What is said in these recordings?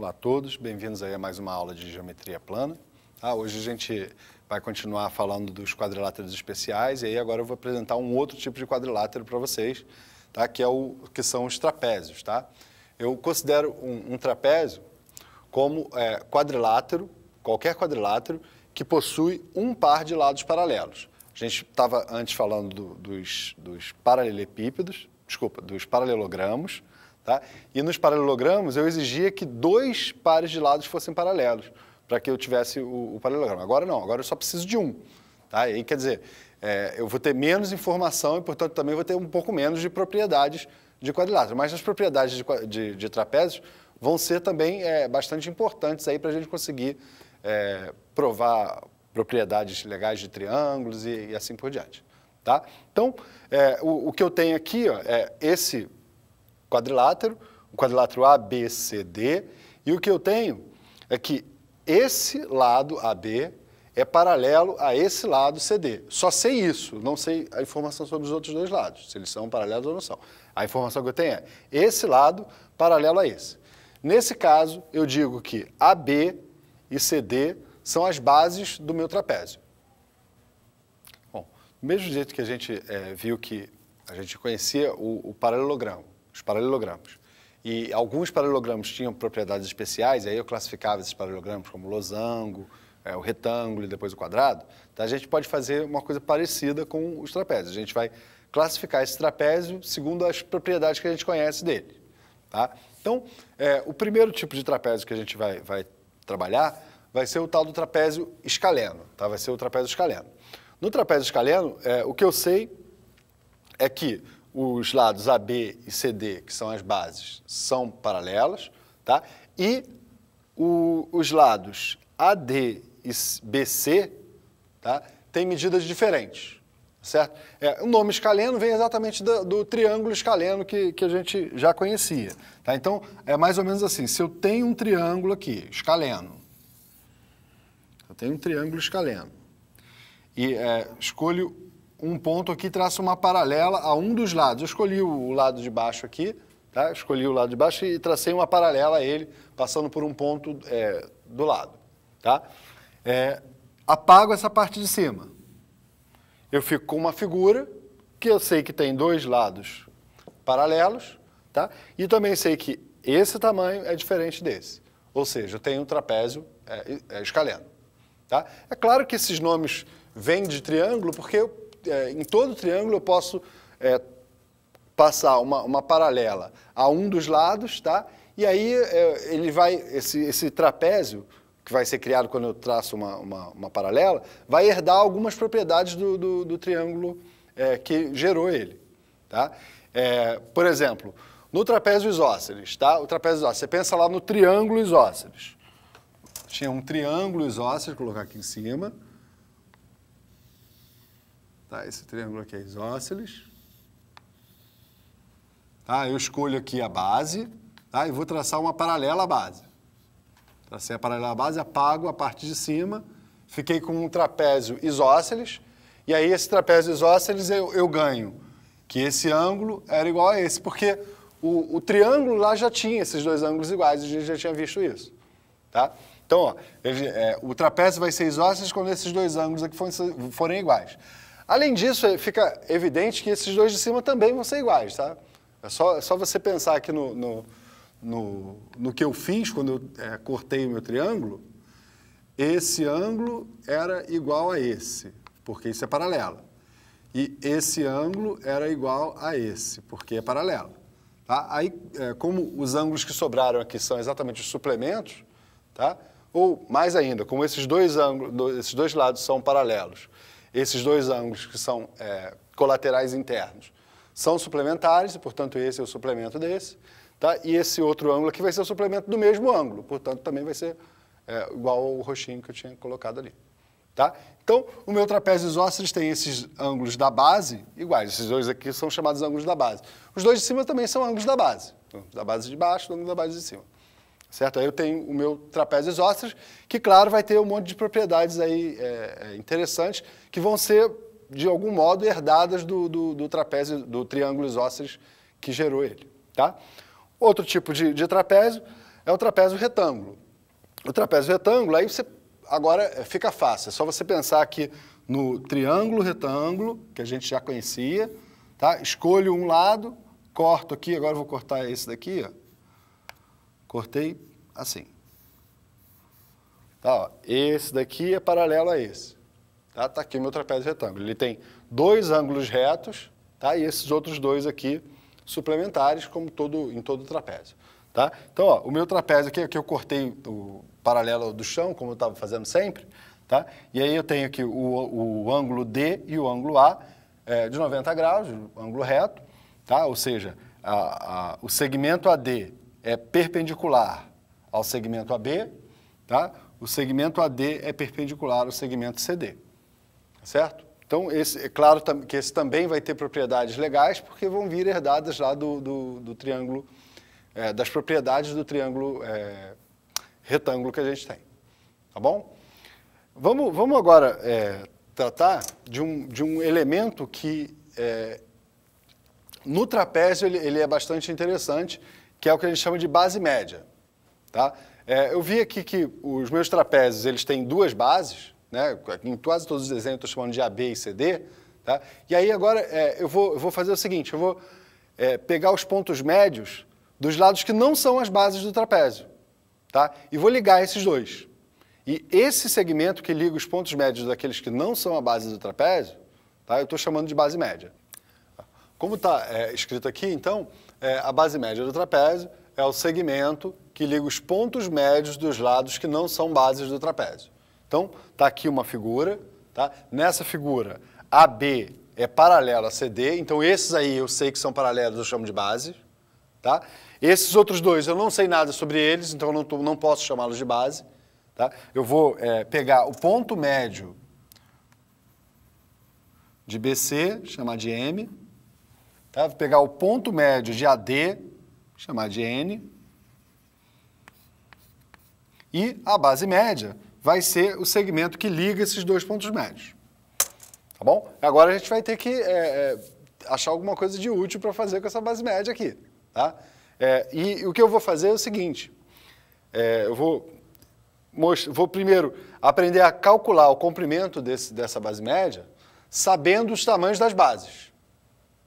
Olá a todos, bem-vindos aí a mais uma aula de geometria plana. Ah, hoje a gente vai continuar falando dos quadriláteros especiais e aí agora eu vou apresentar um outro tipo de quadrilátero para vocês, tá? que, é o, que são os trapézios. Tá? Eu considero um, um trapézio como é, quadrilátero, qualquer quadrilátero, que possui um par de lados paralelos. A gente estava antes falando do, dos, dos paralelepípedos, desculpa, dos paralelogramos, Tá? E nos paralelogramas eu exigia que dois pares de lados fossem paralelos, para que eu tivesse o, o, paralelograma. Agora não, agora eu só preciso de um. Tá? E aí, quer dizer, é, eu vou ter menos informação e, portanto, também vou ter um pouco menos de propriedades de quadrilátero. Mas as propriedades de, de, de trapézios vão ser também é, bastante importantes aí para a gente conseguir é, provar propriedades legais de triângulos e, e assim por diante. Tá? Então, é, o, o que eu tenho aqui ó, é esse quadrilátero, o quadrilátero A, B, C, D, e o que eu tenho é que esse lado AB é paralelo a esse lado CD. Só sei isso, não sei a informação sobre os outros dois lados, se eles são paralelos ou não são. A informação que eu tenho é esse lado paralelo a esse. Nesse caso, eu digo que AB e CD são as bases do meu trapézio. Bom, do mesmo jeito que a gente é, viu que a gente conhecia o, o paralelogramo, os paralelogramos. E alguns paralelogramos tinham propriedades especiais, e aí eu classificava esses paralelogramos como losango, é, o retângulo e depois o quadrado. Então a gente pode fazer uma coisa parecida com os trapézios. A gente vai classificar esse trapézio segundo as propriedades que a gente conhece dele. Tá? Então, é, o primeiro tipo de trapézio que a gente vai, vai trabalhar vai ser o tal do trapézio escaleno. Tá? Vai ser o trapézio escaleno. No trapézio escaleno, é, o que eu sei é que os lados AB e CD, que são as bases, são paralelas, tá? E o, os lados AD e BC, tá? Tem medidas diferentes, certo? É, o nome escaleno vem exatamente do, do triângulo escaleno que, que a gente já conhecia, tá? Então, é mais ou menos assim, se eu tenho um triângulo aqui, escaleno, eu tenho um triângulo escaleno, e é, escolho um ponto aqui traça uma paralela a um dos lados. Eu escolhi o lado de baixo aqui, tá? escolhi o lado de baixo e tracei uma paralela a ele, passando por um ponto é, do lado. Tá? É, apago essa parte de cima. Eu fico com uma figura que eu sei que tem dois lados paralelos, tá? e também sei que esse tamanho é diferente desse. Ou seja, eu tenho um trapézio é, é escaleno. Tá? É claro que esses nomes vêm de triângulo porque eu é, em todo triângulo eu posso é, passar uma, uma paralela a um dos lados, tá? E aí é, ele vai, esse, esse trapézio, que vai ser criado quando eu traço uma, uma, uma paralela, vai herdar algumas propriedades do, do, do triângulo é, que gerou ele. Tá? É, por exemplo, no trapézio isósceles, tá? o trapézio isósceles, você pensa lá no triângulo isósceles. Tinha um triângulo isósceles, vou colocar aqui em cima, Tá, esse triângulo aqui é isósceles. Tá, eu escolho aqui a base tá, e vou traçar uma paralela à base. Tracei a paralela à base, apago a parte de cima, fiquei com um trapézio isósceles, e aí esse trapézio isósceles eu, eu ganho que esse ângulo era igual a esse, porque o, o, triângulo lá já tinha esses dois ângulos iguais, a gente já tinha visto isso. Tá? Então, ó, ele, é, o trapézio vai ser isósceles quando esses dois ângulos aqui forem, forem iguais. Além disso, é, fica evidente que esses dois de cima também vão ser iguais, tá? É só, é só você pensar aqui no, no, no, no que eu fiz quando eu é, cortei o meu triângulo. Esse ângulo era igual a esse, porque isso é paralelo. E esse ângulo era igual a esse, porque é paralelo. Tá? Aí, é, como os ângulos que sobraram aqui são exatamente os suplementos, tá? ou mais ainda, como esses dois, ângulos, esses dois lados são paralelos esses dois ângulos que são é, colaterais internos são suplementares, e, portanto, esse é o suplemento desse, tá? e esse outro ângulo aqui vai ser o suplemento do mesmo ângulo, portanto, também vai ser é, igual ao roxinho que eu tinha colocado ali. Tá? Então, o meu trapézio isósceles tem esses ângulos da base iguais. Esses dois aqui são chamados ângulos da base. Os dois de cima também são ângulos da base. Então, da base de baixo, do ângulo da base de cima certo? Aí eu tenho o meu trapézio isósceles, que, claro, vai ter um monte de propriedades aí é, é, interessantes que vão ser, de algum modo, herdadas do, do, do trapézio, do triângulo isósceles que gerou ele, tá? Outro tipo de, de trapézio é o trapézio retângulo. O trapézio retângulo, aí você agora é, fica fácil, é só você pensar aqui no triângulo retângulo, que a gente já conhecia, tá? Escolho um lado, corto aqui, agora vou cortar esse daqui, ó Cortei assim. Tá, ó, esse daqui é paralelo a esse. Tá, tá aqui o meu trapézio retângulo. Ele tem dois ângulos retos tá, e esses outros dois aqui suplementares, como todo, em todo o trapézio. Tá? Então, ó, o meu trapézio aqui, é que eu cortei o paralelo do chão, como eu estava fazendo sempre. Tá? E aí eu tenho aqui o, o ângulo D e o ângulo A é, de 90 graus, ângulo reto. Tá? Ou seja, a, a, o segmento AD é perpendicular ao segmento AB, tá? o segmento AD é perpendicular ao segmento CD, tá certo? Então, esse, é claro que esse também vai ter propriedades legais, porque vão vir herdadas lá do, do, do triângulo, é, das propriedades do triângulo é, retângulo que a gente tem, tá bom? Vamos, vamos agora é, tratar de um, de um elemento que, é, no trapézio, ele, ele é bastante interessante, que é o que a gente chama de base média. Tá? É, eu vi aqui que os meus trapézios eles têm duas bases, né? em quase todos os desenhos eu estou chamando de AB e CD. Tá? E aí agora é, eu, vou, eu vou fazer o seguinte, eu vou é, pegar os pontos médios dos lados que não são as bases do trapézio. Tá? E vou ligar esses dois. E esse segmento que liga os pontos médios daqueles que não são a base do trapézio, tá? eu estou chamando de base média. Como está é, escrito aqui, então, é, a base média do trapézio é o segmento que liga os pontos médios dos lados que não são bases do trapézio. Então, está aqui uma figura, tá? Nessa figura, AB é paralelo a CD, então esses aí eu sei que são paralelos, eu chamo de base, tá? Esses outros dois eu não sei nada sobre eles, então eu não, tô, não posso chamá-los de base, tá? Eu vou é, pegar o ponto médio de BC, chamar de M, Tá? Vou pegar o ponto médio de AD, chamar de N, e a base média vai ser o segmento que liga esses dois pontos médios. Tá bom? Agora a gente vai ter que é, é, achar alguma coisa de útil para fazer com essa base média aqui. Tá? É, e, e, o que eu vou fazer é o seguinte, é, eu vou, vou primeiro aprender a calcular o comprimento desse, dessa base média sabendo os tamanhos das bases.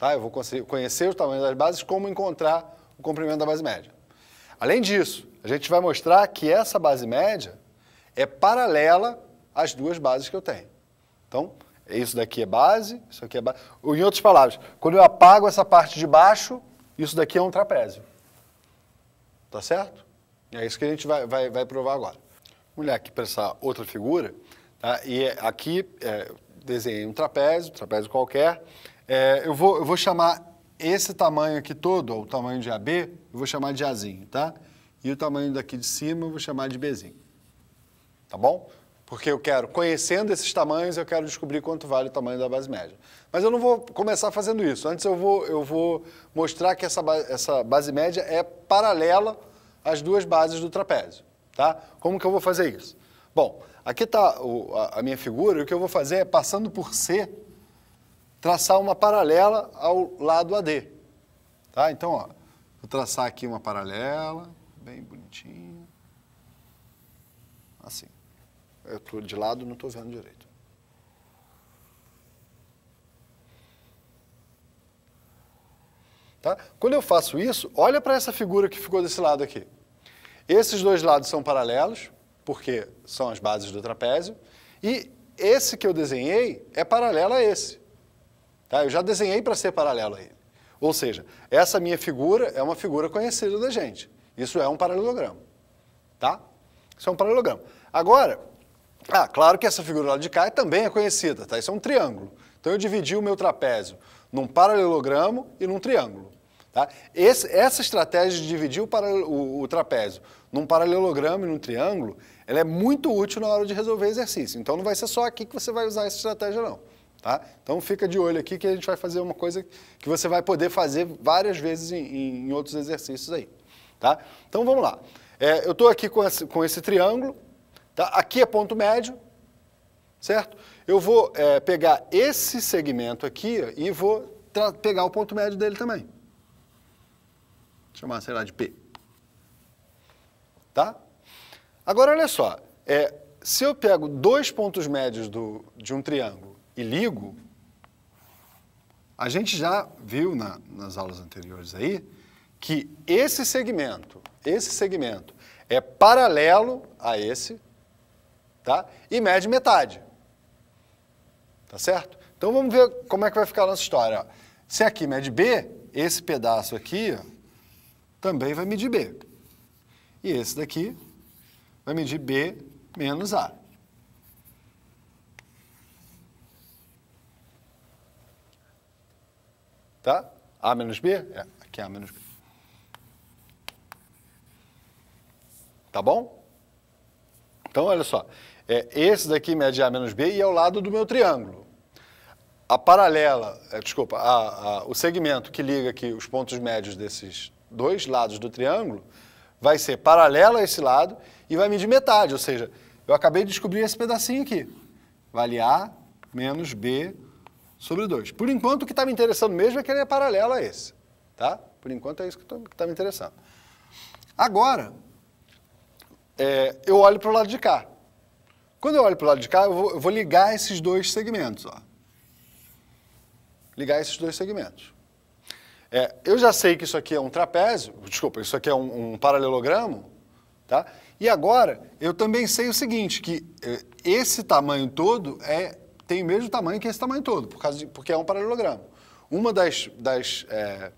Tá? Eu vou conhecer os tamanhos das bases, como encontrar o comprimento da base média. Além disso, a gente vai mostrar que essa base média é paralela às duas bases que eu tenho. Então, isso daqui é base, isso aqui é base. Em outras palavras, quando eu apago essa parte de baixo, isso daqui é um trapézio. Tá certo? É isso que a gente vai, vai, vai provar agora. Vamos olhar aqui para essa outra figura. Tá? E é, aqui é, desenhei um trapézio, um trapézio qualquer. É, eu, vou, eu vou chamar esse tamanho aqui todo, ó, o tamanho de AB, eu vou chamar de Azinho, tá? E o tamanho daqui de cima eu vou chamar de Bzinho. Tá bom? Porque eu quero, conhecendo esses tamanhos, eu quero descobrir quanto vale o tamanho da base média. Mas eu não vou começar fazendo isso. Antes eu vou, eu vou mostrar que essa, base, essa base média é paralela às duas bases do trapézio. Tá? Como que eu vou fazer isso? Bom, aqui está a, a minha figura e o que eu vou fazer é, passando por C, traçar uma paralela ao lado AD. Tá? Então, ó, vou traçar aqui uma paralela, bem bonitinho. Assim. Eu estou de lado, não estou vendo direito. Tá? Quando eu faço isso, olha para essa figura que ficou desse lado aqui. Esses dois lados são paralelos, porque são as bases do trapézio, e esse que eu desenhei é paralelo a esse. Tá? Eu já desenhei para ser paralelo a ele. Ou seja, essa minha figura é uma figura conhecida da gente. Isso é um paralelogramo. Tá? Isso é um paralelogramo. Agora, ah, claro que essa figura lá de cá é também é conhecida, tá? Isso é um triângulo. Então eu dividi o meu trapézio num paralelogramo e num triângulo. Tá? Esse, essa estratégia de dividir o, o, o, trapézio num paralelogramo e num triângulo, ela é muito útil na hora de resolver exercício. Então não vai ser só aqui que você vai usar essa estratégia, não. Tá? Então fica de olho aqui que a gente vai fazer uma coisa que você vai poder fazer várias vezes em, em outros exercícios aí. Tá? Então vamos lá. É, eu estou aqui com esse, com esse triângulo, tá? aqui é ponto médio, certo? Eu vou é, pegar esse segmento aqui e vou pegar o ponto médio dele também. Chamar, sei lá, de P. Tá? Agora olha só, é, se eu pego dois pontos médios do, de um triângulo, e ligo, a gente já viu na, nas aulas anteriores aí que esse segmento, esse segmento é paralelo a esse, tá? E mede metade. Tá certo? Então vamos ver como é que vai ficar a nossa história. Se aqui mede B, esse pedaço aqui ó, também vai medir B. E esse daqui vai medir B menos A. Tá? A menos B? É, aqui é A menos B. Tá bom? Então, olha só. É, esse daqui mede A menos B e é o lado do meu triângulo. A paralela, é, desculpa, a, a, o segmento que liga aqui os pontos médios desses dois lados do triângulo vai ser paralela a esse lado e vai medir metade, ou seja, eu acabei de descobrir esse pedacinho aqui. Vale A menos B sobre 2. Por enquanto, o que está me interessando mesmo é que ele é paralelo a esse. Tá? Por enquanto, é isso que está tá me interessando. Agora, é, eu olho para o lado de cá. Quando eu olho para o lado de cá, eu vou, eu vou, ligar esses dois segmentos. Ó. Ligar esses dois segmentos. É, eu já sei que isso aqui é um trapézio, desculpa, isso aqui é um, um paralelogramo, tá? E agora, eu também sei o seguinte, que é, esse tamanho todo é tem o mesmo tamanho que esse tamanho todo, por causa de, porque é um paralelogramo. Uma das, das, é,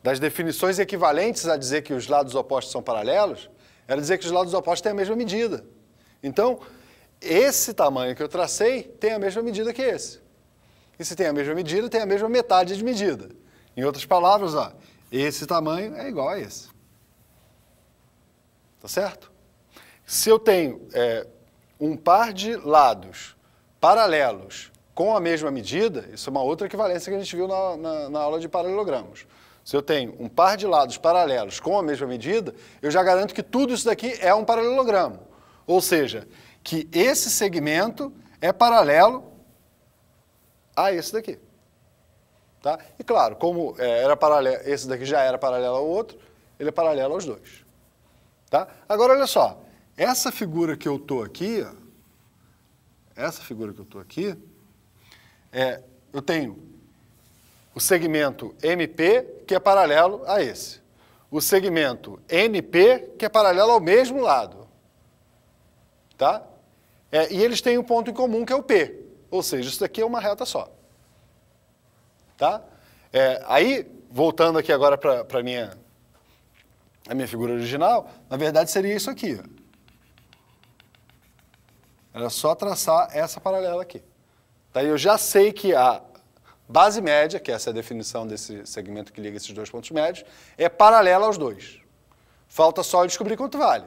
das definições equivalentes a dizer que os lados opostos são paralelos era dizer que os lados opostos têm a mesma medida. Então, esse tamanho que eu tracei tem a mesma medida que esse. E se tem a mesma medida, tem a mesma metade de medida. Em outras palavras, ó, esse tamanho é igual a esse. Tá certo? Se eu tenho é, um par de lados paralelos com a mesma medida, isso é uma outra equivalência que a gente viu na, na, na aula de paralelogramos. Se eu tenho um par de lados paralelos com a mesma medida, eu já garanto que tudo isso daqui é um paralelogramo. Ou seja, que esse segmento é paralelo a esse daqui. Tá? E claro, como é, era paralelo, esse daqui já era paralelo ao outro, ele é paralelo aos dois. Tá? Agora, olha só, essa figura que eu estou aqui, essa figura que eu estou aqui, é, eu tenho o segmento MP, que é paralelo a esse. O segmento NP, que é paralelo ao mesmo lado. Tá? É, e eles têm um ponto em comum, que é o P. Ou seja, isso daqui é uma reta só. Tá? É, aí, voltando aqui agora para a minha, a minha figura original, na verdade seria isso aqui. Era só traçar essa paralela aqui. Daí eu já sei que a base média, que essa é a definição desse segmento que liga esses dois pontos médios, é paralela aos dois. Falta só eu descobrir quanto vale,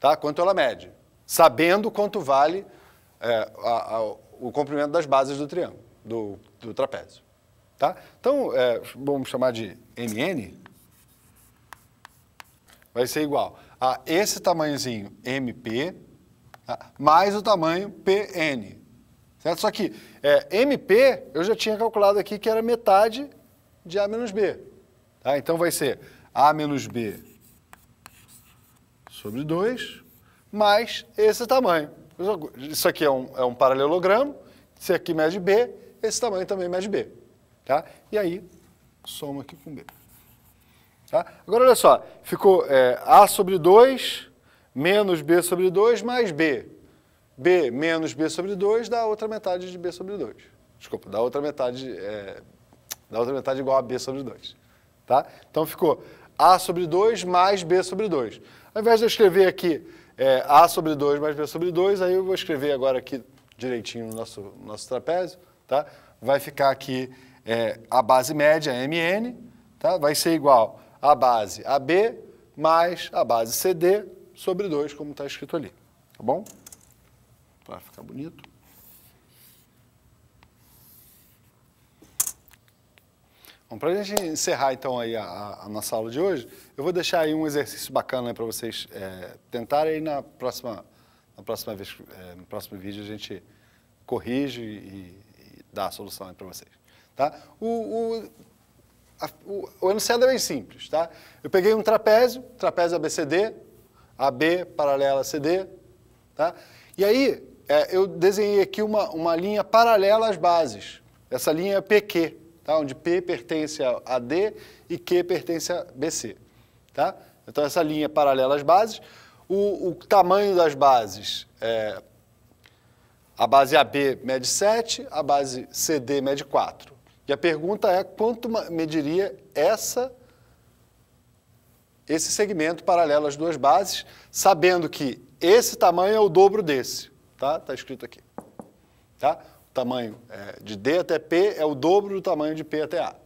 tá? quanto ela mede, sabendo quanto vale é, a, a, o comprimento das bases do triângulo, do, do trapézio. Tá? Então, é, vamos chamar de MN, vai ser igual a esse tamanhozinho MP mais o tamanho PN. Certo? Só que é, MP eu já tinha calculado aqui que era metade de A menos B. Tá? Então vai ser A menos B sobre 2 mais esse tamanho. Isso aqui é um, é um paralelogramo, esse aqui mede B, esse tamanho também mede B. Tá? E aí soma aqui com B. Tá? Agora olha só, ficou é, A sobre 2 menos b sobre 2 mais b. b menos b sobre 2 dá a outra metade de b sobre 2. Desculpa, dá a outra metade, é, dá outra metade igual a b sobre 2. Tá? Então ficou a sobre 2 mais b sobre 2. Ao invés de eu escrever aqui é, a sobre 2 mais b sobre 2, aí eu vou escrever agora aqui direitinho no nosso, nosso trapézio. Tá? Vai ficar aqui é, a base média, mn, tá? vai ser igual a base AB mais a base CD sobre 2, como está escrito ali. Tá bom? Para ficar bonito. Bom, para a gente encerrar então aí a, a, nossa aula de hoje, eu vou deixar aí um exercício bacana para vocês é, tentarem e na próxima, na próxima vez, é, no próximo vídeo a gente corrige e, e dá a solução para vocês. Tá? O, o, a, o, o enunciado é bem simples, tá? Eu peguei um trapézio, trapézio ABCD, AB paralela CD. Tá? E aí, é, eu desenhei aqui uma, uma linha paralela às bases. Essa linha é PQ, tá? onde P pertence a AD e Q pertence a BC. Tá? Então, essa linha paralela às bases. O, o tamanho das bases é, a base AB mede 7, a base CD mede 4. E a pergunta é quanto mediria essa esse segmento paralelo às duas bases, sabendo que esse tamanho é o dobro desse. Está tá escrito aqui. Tá? O tamanho é, de D até P é o dobro do tamanho de P até A.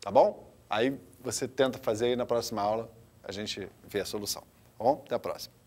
Tá bom? Aí você tenta fazer aí na próxima aula, a gente vê a solução. Tá bom? Até a próxima.